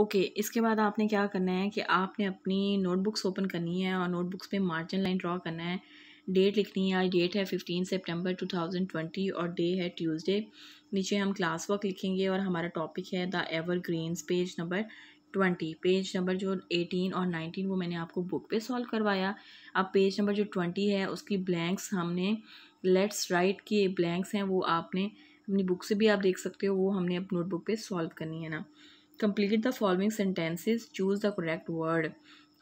okay okay, इसके बाद आपने क्या करना है कि आपने अपनी नोटबुक्स ओपन करनी है और नोटबुक्स पे मार्जिन लाइन ड्रॉ करना है डेट लिखनी है आज डेट है फिफ्टीन सितंबर 2020 और डे है ट्यूसडे नीचे हम क्लास वर्क लिखेंगे और हमारा टॉपिक है the ever greens page number twenty page number जो एटीन और नाइनटीन वो मैंने आपको बुक पे सॉल्व करवाया अब पेज नंबर जो ट्वेंटी है उसकी ब्लैंक्स हमने लेट्स राइट की ब्लैंक्स हैं वो आपने अपनी बुक से भी आप देख सकते हो वो हमने अब नोटबुक पर सॉल्व करनी है ना complete the following sentences choose the correct word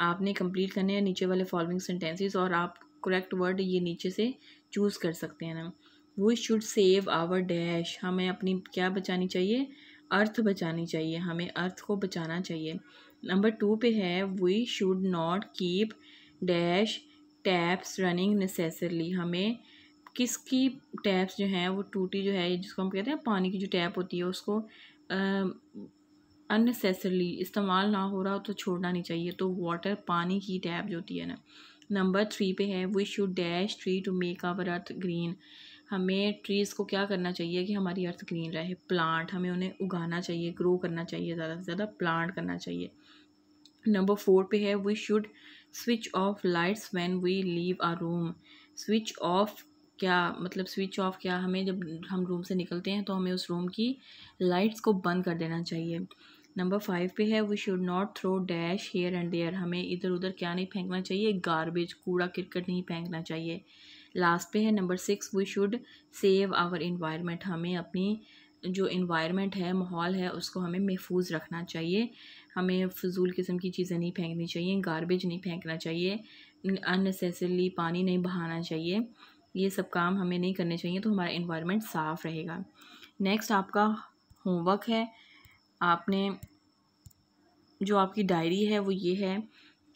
आपने कंप्लीट करने हैं नीचे वाले फॉलोइंग सेंटेंसेस और आप करेक्ट वर्ड ये नीचे से चूज़ कर सकते हैं ना we should save our dash हमें अपनी क्या बचानी चाहिए अर्थ बचानी चाहिए हमें अर्थ को बचाना चाहिए नंबर टू पे है we should not keep dash taps running necessarily हमें किसकी टैप्स जो हैं वो टूटी जो है जिसको हम कहते हैं पानी की जो टैप होती है उसको अननेसेसरली इस्तेमाल ना हो रहा हो तो छोड़ना नहीं चाहिए तो वाटर पानी की टैब जो होती है ना नंबर थ्री पे है we should dash tree to make our earth green हमें ट्रीज़ को क्या करना चाहिए कि हमारी अर्थ ग्रीन रहे प्लांट हमें उन्हें उगाना चाहिए ग्रो करना चाहिए ज़्यादा से ज़्यादा प्लांट करना चाहिए नंबर फोर पे है we should switch off lights when we leave a room switch off क्या मतलब स्विच ऑफ क्या हमें जब हम रूम से निकलते हैं तो हमें उस रूम की लाइट्स को बंद कर देना चाहिए नंबर फाइव पे है we should not throw dash here and there हमें इधर उधर क्या नहीं फेंकना चाहिए गारबेज कूड़ा क्रिकेट नहीं फेंकना चाहिए लास्ट पे है number six we should save our environment हमें अपनी जो इन्वायरमेंट है माहौल है उसको हमें महफूज रखना चाहिए हमें फजूल किस्म की चीज़ें नहीं फेंकनी चाहिए गारबेज नहीं फेंकना चाहिए अननेसेसरली पानी नहीं बहाना चाहिए ये सब काम हमें नहीं करने चाहिए तो हमारा इन्वायरमेंट साफ़ रहेगा नेक्स्ट आपका होमवर्क है आपने जो आपकी डायरी है वो ये है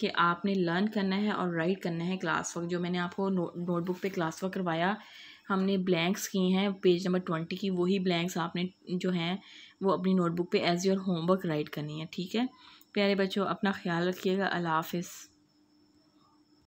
कि आपने लर्न करना है और राइट करना है क्लास वर्क जो मैंने आपको नो, नोटबुक पे क्लास वर्क करवाया हमने ब्लैंक्स किए हैं पेज नंबर ट्वेंटी की वही ब्लैंक्स आपने जो हैं वो अपनी नोटबुक पे एज योर होमवर्क राइट करनी है ठीक है प्यारे बच्चों अपना ख्याल रखिएगा अल्लाह हाफिज़